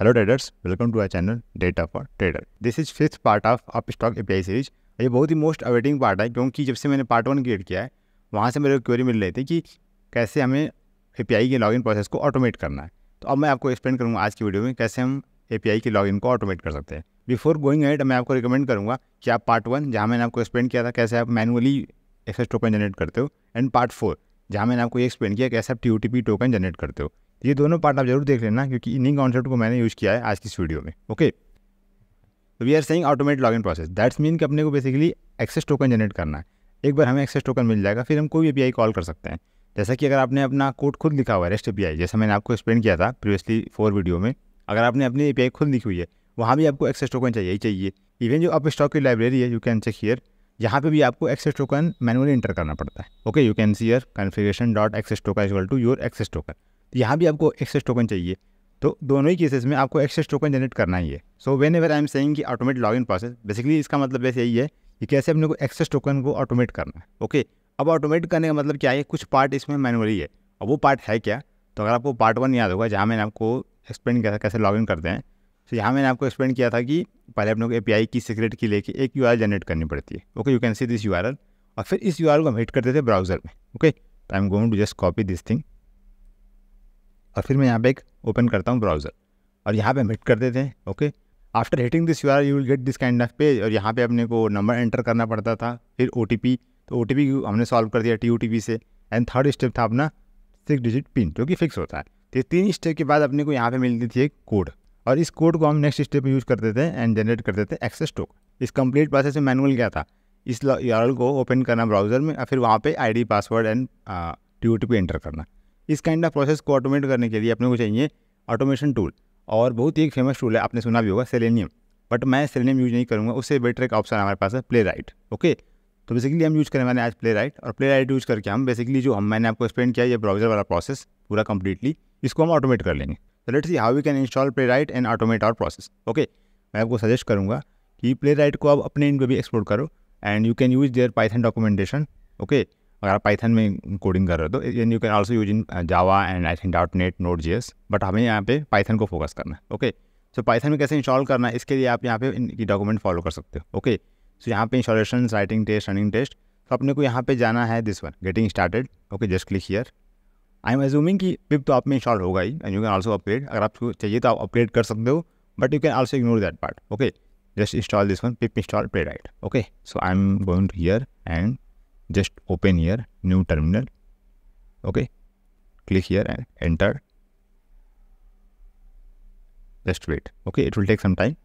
Hello traders welcome to our channel data for trader this is fifth part of Upstox a series ये बहुत ही most awaiting part है क्योंकि जब से मैंने पार्ट वन क्रिएट किया है वहाँ से मेरे को क्वेरी मिल रही थी कि कैसे हमें ए के लॉगिन प्रोसेस को ऑटोमेट करना है तो अब मैं आपको एक्सप्लेन करूँगा आज की वीडियो में कैसे हम ए के लॉगिन को ऑटोमेट कर सकते हैं बिफोर गोइंग एट मैं आपको रिकमेंड करूँगा कि आप पार्ट वन जहाँ मैंने आपको एक्सप्लेन किया था कैसे आप मैनुअली एक्सेस टोकन जनरेट करते हो एंड पार्ट फोर जहाँ मैंने आपको ये एक्सप्लेन किया कैसे आप टी टोकन जनरेट करते हो ये दोनों पार्ट आप जरूर देख लेना क्योंकि इन्हीं कॉन्सेप्ट को मैंने यूज़ किया है आज की इस वीडियो में ओके तो we are saying automate login process that's mean कि अपने को बेसिकली एक्सेस टोकन जनरेट करना है एक बार हमें एक्सेस टोकन मिल जाएगा फिर हम कोई ए कॉल कर सकते हैं जैसा कि अगर आपने अपना कोड खुद लिखा हुआ है रेस्ट ए जैसा मैंने आपको एक्सप्लेन किया था प्रीवियसली फोर वीडियो में अगर आपने अपनी ए खुद लिखी हुई है वहाँ भी आपको एक्सेस टोकन चाहिए ही चाहिए इवन जो आप स्टॉक की लाइब्रेरी है यू कैन चेक हियर यहाँ पे भी आपको एक्सेस टोकन मैनुअली इंटर करना पड़ता है okay you can see here configuration dot access token equal to your access token यहाँ भी आपको एक्सेस टोकन चाहिए तो दोनों ही केसेस में आपको एक्सेस टोकन जनरेट करना ही है so whenever I am saying की ऑटोमेट इन प्रोसेस बेसिकली इसका मतलब वैसे यही है कि कैसे अपने को एक्सेस टोकन को ऑटोमेट करना है ओके अब ऑटोमेट करने का मतलब क्या है कुछ पार्ट इसमें मैनुअली है अब वो पार्ट है क्या तो अगर आपको पार्ट वन याद होगा जहाँ मैंने आपको एक्सप्लेन किया था कैसे लॉग इन करते हैं तो यहाँ मैंने आपको एक्सप्लेन किया था कि पहले अपने को ए की सीक्रेट की लेके एक यू जनरेट करनी पड़ती है okay you can see this you और फिर इस यू को हम हिट करते थे ब्राउज़र में okay I am going to just copy this thing और फिर मैं यहाँ पे एक ओपन करता हूँ ब्राउज़र और यहाँ पे हम हिट कर देते हैं okay after hitting this you are you will get this kind of page और यहाँ पे अपने को नंबर एंटर करना पड़ता था फिर ओ तो ओ हमने सॉल्व कर दिया टी से एंड थर्ड स्टेप था अपना सिक्स डिजिट पिन जो कि फिक्स होता है तो तीन स्टेप के बाद अपने को यहाँ पर मिलती थी एक कोड और इस कोड को हम नेक्स्ट स्टेप में यूज़ करते थे एंड जनरेट करते थे एक्सेस टोक इस कंप्लीट प्रोसेस में मैनुअल क्या था इस यूआरएल को ओपन करना ब्राउज़र में और फिर वहाँ पे ID password and T O enter करना इस काइंड ऑफ प्रोसेस को ऑटोमेट करने के लिए अपने को चाहिए ऑटोमेशन टूल और बहुत ही एक फेमस टूल है आपने सुना भी होगा सेलेनियम बट मैं सेलेनियम यूज़ नहीं करूँगा उससे बेटर एक ऑप्शन हमारे पास है प्ले राइट ओके तो बेसिकली हम यूज़ करें मैंने आज प्ले राइट और प्ले राइट यूज़ करके हम बेसिकली जो हम मैंने आपको एक्सप्लेन किया ये ब्राउजर वाला प्रोसेस पूरा कंप्लीटली इसको हम ऑटोमेट कर लेंगे तो let's see how we can install Playwright and automate our process okay मैं आपको सजेस्ट करूँगा कि प्ले राइट को आप अपने इन पर भी एक्सप्लोर करो and you can use their Python documentation okay अगर आप पाइथन में कोडिंग कर रहे हो तो and you can also use in Java and I think dot net Node JS but हमें यहाँ पे पाइथन को फोकस करना है ओके सो पाइथन में कैसे इंस्टॉल करना है इसके लिए आप यहाँ पे इनकी डॉक्यूमेंट फॉलो कर सकते हो ओके सो यहाँ पे installation writing test running test तो अपने को यहाँ पे जाना है this one getting started okay just click here I am assuming कि पिप तो आप में इंस्टॉल होगा ही and you can also upgrade अगर आपको चाहिए तो आप अपग्रेड कर सकते हो but you can also ignore that part okay just install this one pip install पे right okay so I am going to here and just open here new terminal okay click here and enter just wait okay it will take some time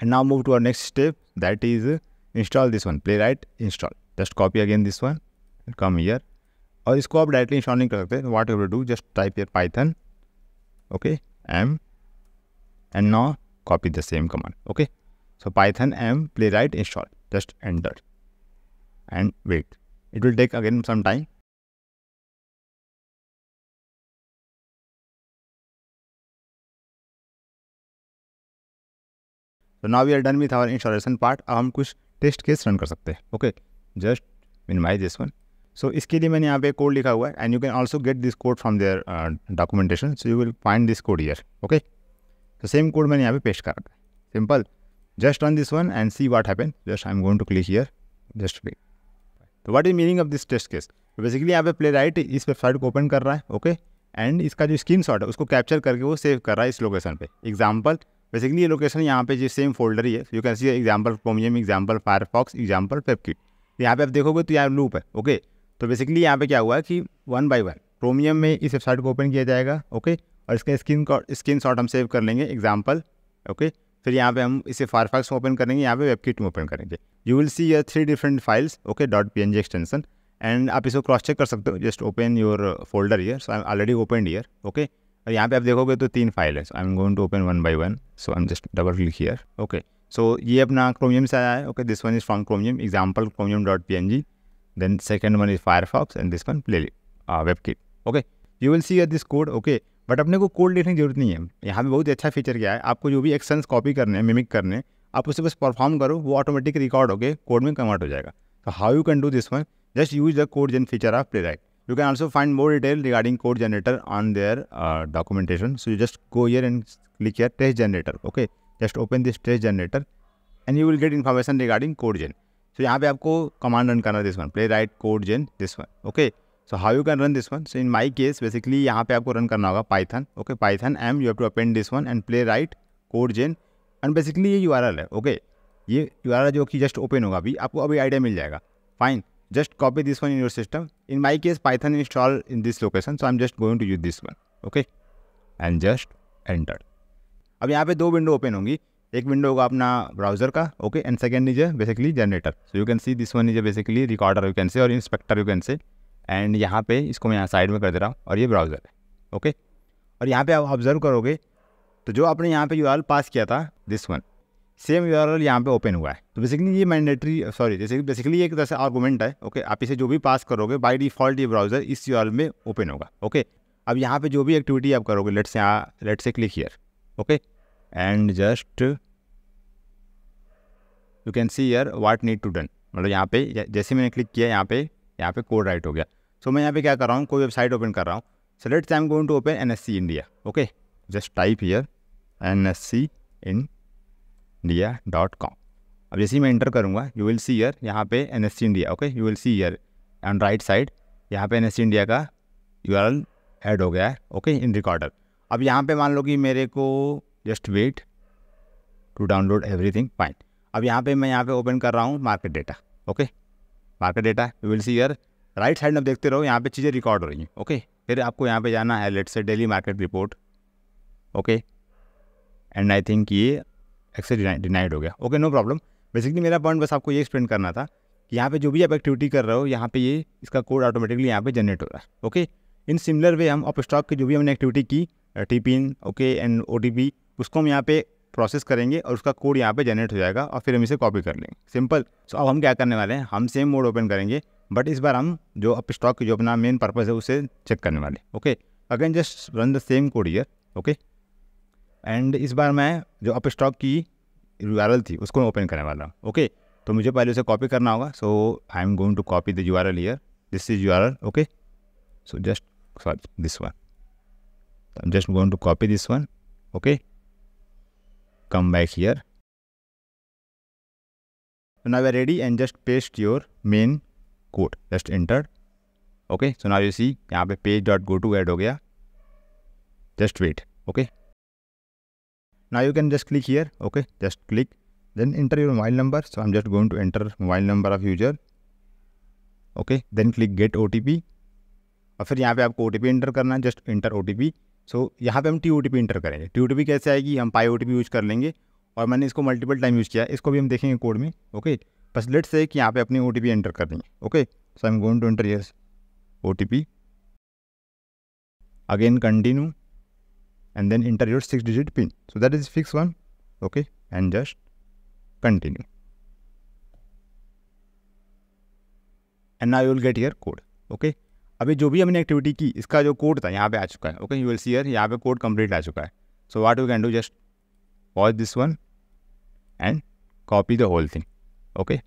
and now move to our next step that is uh, install this one playwright install just copy again this one come here Or इसको आप directly installing. नहीं what सकते will do just type your python okay m and now copy the same command okay So Python m playwright install. Just enter and wait. It will take again some time. तो now we are done with our installation part अब हम कुछ test case run कर सकते हैं okay just minimize this one so इसके लिए मैंने यहाँ पे कोड लिखा हुआ है and you can also get this code from their documentation so you will find this code here okay तो सेम कोड मैंने यहाँ पे पेस्ट करा simple just run this one and see what happens. Just I'm going to click here. Just wait. तो what is meaning of this test case तो basically यहाँ पे Playwright इस वेबसाइट को ओपन कर रहा है ओके okay? एंड इसका जो स्क्रीन शॉट है उसको कैप्चर करके वो सेव कर रहा है इस लोकेशन पे एग्जाम्पल बेसिकली ये लोकेशन यहाँ पे जो सेम फोल्डर ही है you can see example Chromium example Firefox example webkit यहाँ पे आप देखोगे तो यहाँ लूप है ओके तो बेसिकली यहाँ पे क्या हुआ कि वन बाई वन प्रोमियम में इस वेबसाइट को ओपन किया जाएगा ओके और इसका स्क्रीन स्क्रीन शॉट हम सेव कर लेंगे एग्जाम्पल ओके फिर यहाँ पे हम इसे फायरफॉक्स में ओपन करेंगे यहाँ पे वेबकिट में ओपन करेंगे you will see here three different files okay dot P extension and आप इसको क्रॉस चेक कर सकते हो just open your folder here so I am already open here okay और यहाँ पे आप देखोगे तो तीन फाइल है so I am going to open one by one so I am just double click here okay सो ये अपना क्रोमियम से आया है okay this one is from Chromium example Chromium dot P N G then second one is Firefox and this one play webkit okay you will see here this code okay but अपने को code लिखने की जरूरत नहीं है यहाँ पर बहुत अच्छा फीचर क्या है आपको जो भी एक्शंस कॉपी करने हैं मिमिक करने आप उसे बस परफॉर्म करो वो ऑटोमेटिक रिकॉर्ड होकर कोड में कन्वर्ट हो जाएगा तो how you can do this one just use the code gen feature of Playwright you can also find more detail regarding code generator on their documentation so you just go here and click here test generator okay just open this test generator and you will get information regarding code gen so यहाँ पे आपको command run करना this one Playwright code gen this one okay so how you can run this one so in my case basically यहाँ पे आपको run करना होगा Python okay Python M you have to append this one and Playwright code gen and basically ये U R L है okay okay? ये U R जो कि जस्ट ओपन होगा अभी आपको अभी आइडिया मिल जाएगा fine just copy this one in your system in my case Python install in this location so I am just going to use this one okay and just enter अब यहाँ पे दो विंडो ओपन होंगी एक window होगा अपना browser का okay and second is basically generator so you can see this one is basically recorder you can say और inspector you can say and यहाँ पे इसको मैं यहाँ साइड में कर दे रहा हूँ और ये ब्राउज़र है ओके और यहाँ पे आप ऑब्जर्व करोगे तो जो आपने यहाँ पे यू पास किया था this one same U R L यहाँ पर ओपन हुआ है तो बेसिकली ये मैंडेटरी सॉरी जैसे बेसिकली एक तरह से आर्गूमेंट है ओके आप इसे जो भी पास करोगे बाई डिफ़ॉल्ट ये ब्राउज़र इस यू में ओपन होगा ओके अब यहाँ पर जो भी एक्टिविटी आप करोगे लेट से यहाँ let's say click here okay and just you can see here what need to done मतलब यहाँ पे जैसे मैंने क्लिक किया यहाँ पे यहाँ पे कोड राइट हो गया सो so, मैं यहाँ पे क्या कर रहा हूँ कोई वेबसाइट ओपन कर रहा हूँ let's I am going to open N S C India okay just type here N S C India dot com अब जैसे ही मैं इंटर करूँगा यू विल सी ईयर यहाँ पे N S C India okay you will see here and right side यहाँ पे N S C India का U R add हो गया है ओके इन रिकॉर्डर अब यहाँ पे मान लो कि मेरे को just wait to download everything fine अब यहाँ पे मैं यहाँ पे ओपन कर रहा हूँ market data okay market data you will see here right side में आप देखते रहो यहाँ पे चीज़ें रिकॉर्ड हो रही हैं ओके फिर आपको यहाँ पे जाना है let's say daily market report okay and I think ये एक्सेस डिनाइड हो गया ओके नो प्रॉब्लम बेसिकली मेरा पॉइंट बस आपको ये एक्सप्लेन करना था कि यहाँ पे जो भी आप एक्टिविटी कर रहे हो यहाँ पे ये इसका कोड ऑटोमेटिकली यहाँ पे जनरेट हो रहा है ओके इन सिमिलर वे हम ऑफ स्टॉक की जो भी हमने एक्टिविटी की टी ओके एंड ओ उसको हम यहाँ पे प्रोसेस करेंगे और उसका कोड यहाँ पे जनरेट हो जाएगा और फिर हम इसे कॉपी कर लेंगे सिंपल सो अब हम क्या करने वाले हैं हम सेम मोड ओपन करेंगे बट इस बार हम जो अप स्टॉक जो अपना मेन पर्पज़ है उसे चेक करने वाले okay again just run the same code here okay and इस बार मैं जो अप स्टॉक की यू थी उसको ओपन करने वाला हूँ ओके तो मुझे पहले उसे कॉपी करना होगा so I am going to copy the U R here this is U okay so just sorry this one I am just going to copy this one okay come back here now we are ready and just paste your main code just enter okay so now you see यहाँ पे page dot go to add हो गया just wait okay now you can just click here okay just click then enter your mobile number so I'm just going to enter mobile number of user okay then click get OTP और फिर यहाँ पे आपको ओ T P enter करना है just enter O T P so so, यहाँ पे हम T O T P enter करेंगे टी ओ टी पी कैसे आएगी हम py O T P use कर लेंगे और मैंने इसको मल्टीपल टाइम यूज़ किया इसको भी हम देखेंगे कोड में ओके बस लेट्स से कि यहाँ पे अपनी ओ टी पी एंटर कर देंगे okay so I am going to enter yes O T P again continue and then enter your six digit pin so that is fix one okay and just continue and I will get your code okay अभी जो भी हमने activity की इसका जो code था यहाँ पे आ चुका है okay you will see here यहाँ पे कोड कंप्लीट आ चुका है so what you can do just watch this one and copy the whole thing okay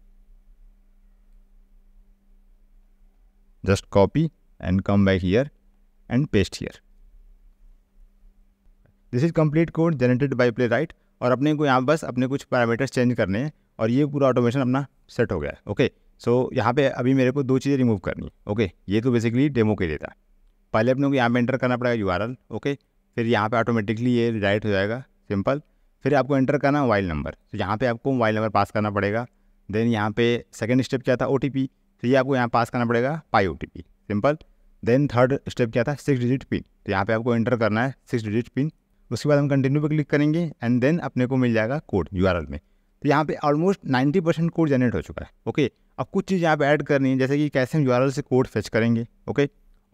just copy and come back here and paste here this is complete code generated by Playwright और अपने को यहाँ बस अपने कुछ parameters change करने हैं और ये पूरा ऑटोमेशन अपना सेट हो गया है ओके okay? सो so, यहाँ पे अभी मेरे को दो चीज़ें रिमूव करनी ओके ये तो बेसिकली डेमो के लिए था पहले अपने को यहाँ पर एंटर करना पड़ेगा यू ओके फिर यहाँ पे ऑटोमेटिकली ये रिडाइट हो जाएगा सिंपल फिर आपको एंटर करना मोबाइल नंबर तो यहाँ पे आपको मोबाइल नंबर पास करना पड़ेगा देन यहाँ पे सेकेंड स्टेप क्या था ओ तो ये आपको यहाँ पास करना पड़ेगा py O simple then third step क्या था सिक्स डिजिट पिन तो यहाँ पर आपको एंटर करना है सिक्स डिजिट पिन उसके बाद हम कंटिन्यू पर क्लिक करेंगे एंड देन अपने को मिल जाएगा कोड यू में तो यहाँ पे ऑलमोस्ट 90 परसेंट कोड जनरेट हो चुका है ओके अब कुछ चीज़ यहाँ ऐड करनी है जैसे कि कैसे हम यूआरएल से कोड फेच करेंगे ओके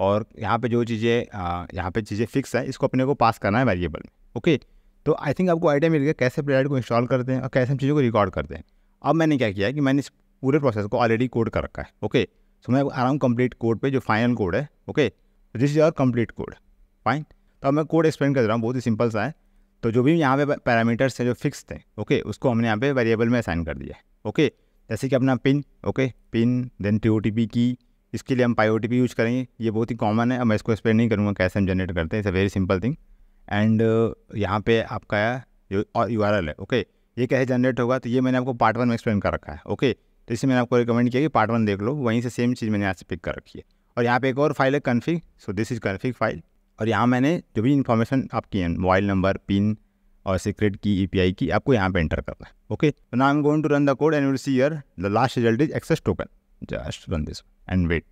और यहाँ पे जो चीज़ें यहाँ पे चीज़ें फिक्स है इसको अपने को पास करना है वेरिएबल में ओके तो आई थिंक आपको आइडिया मिल गया कैसे प्लेट को इंस्टॉल करते हैं और कैसे हम चीज़ों को रिकॉर्ड करते हैं अब मैंने क्या किया है कि मैंने इस पूरे प्रोसेस को ऑलरेडी कोड कर रखा है ओके सो मैं आराम कम्प्लीट कोड पर जो फाइनल कोड है okay this is our complete code fine तो अब मैं कोड एक्सप्लेन कर रहा हूँ बहुत ही सिंपल सा है तो जो भी यहाँ पे पैरामीटर्स हैं जो फिक्स थे ओके उसको हमने यहाँ पे वेरिएबल में असाइन कर दिया ओके जैसे कि अपना pin okay pin then T O T P की इसके लिए हम py O T P use करेंगे ये बहुत ही कॉमन है अब मैं इसको एक्सप्लेन नहीं करूँगा कैसे हम जनरेट करते हैं it's a very simple thing and यहाँ पे आपका जो यू आर एल है ओके ये कैसे जनरेट होगा तो ये मैंने आपको पार्ट वन में एक्सप्लेन कर रखा है ओके तो इसे मैंने आपको रिकमेंड किया कि पार्ट वन देख लो वहीं से सेम चीज़ मैंने यहाँ से पिक कर रखी है और यहाँ पे एक और फाइल है config so this is config file और यहाँ मैंने जो भी इन्फॉर्मेशन आपकी है मोबाइल नंबर पिन और सीक्रेट की ईपीआई की आपको यहाँ पे एंटर करना है ओके तो now I'm going to run the code and will see here the last result is access token just run this and wait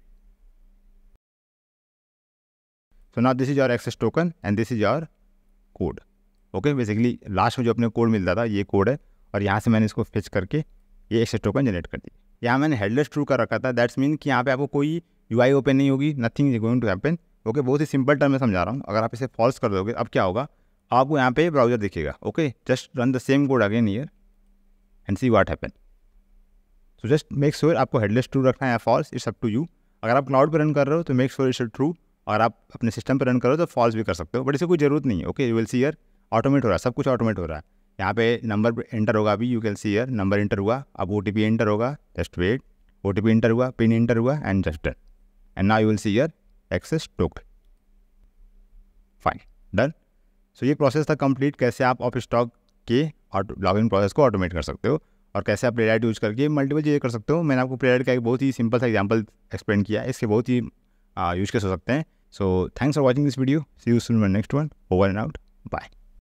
so now this is your access token and this is your code okay basically last में जो अपने code मिलता था ये code है और यहाँ से मैंने इसको फिच करके ये एक्सेस टोकन जनरेट कर दी यहाँ मैंने हेडलेस ट्रू कर रखा था दैट्स मीन कि यहाँ पे आपको कोई यू ओपन नहीं होगी nothing is going to happen okay बहुत ही सिंपल टर्म में समझा रहा हूँ अगर आप इसे फॉल्स कर दोगे अब क्या होगा आपको यहाँ पे ब्राउजर दिखेगा okay just run the same code again here and see what happen so just make sure आपको हेडलेस ट्रू रखना है या false it's up to you अगर आप क्लाउड पर रन कर रहे हो तो मेक श्योर इट्स ट्रू और आप अपने सिस्टम पर रन करो तो फॉल्स भी कर सकते हो बट इसे कोई जरूरत नहीं है okay you will see here automate हो रहा है सब कुछ ऑटोमेट हो रहा है यहाँ पे नंबर एंटर होगा अभी you can see here number enter हुआ अब ओ एंटर होगा जस्ट वेट ओ एंटर हुआ पिन एंटर हुआ and just done and now you will see here access token fine done so ये प्रोसेस था complete कैसे आप ऑफ स्टॉक के लॉगिन प्रोसेस को ऑटोमेट कर सकते हो और कैसे आप प्लेराइट यूज करके मल्टीपल चीज़ें कर सकते हो मैंने आपको प्लेराइट का एक बहुत ही सिंपल सा एग्जाम्पल एक्सप्लेन किया इसके बहुत ही यूज कर सकते हैं so thanks for watching this video see you soon next one over and out bye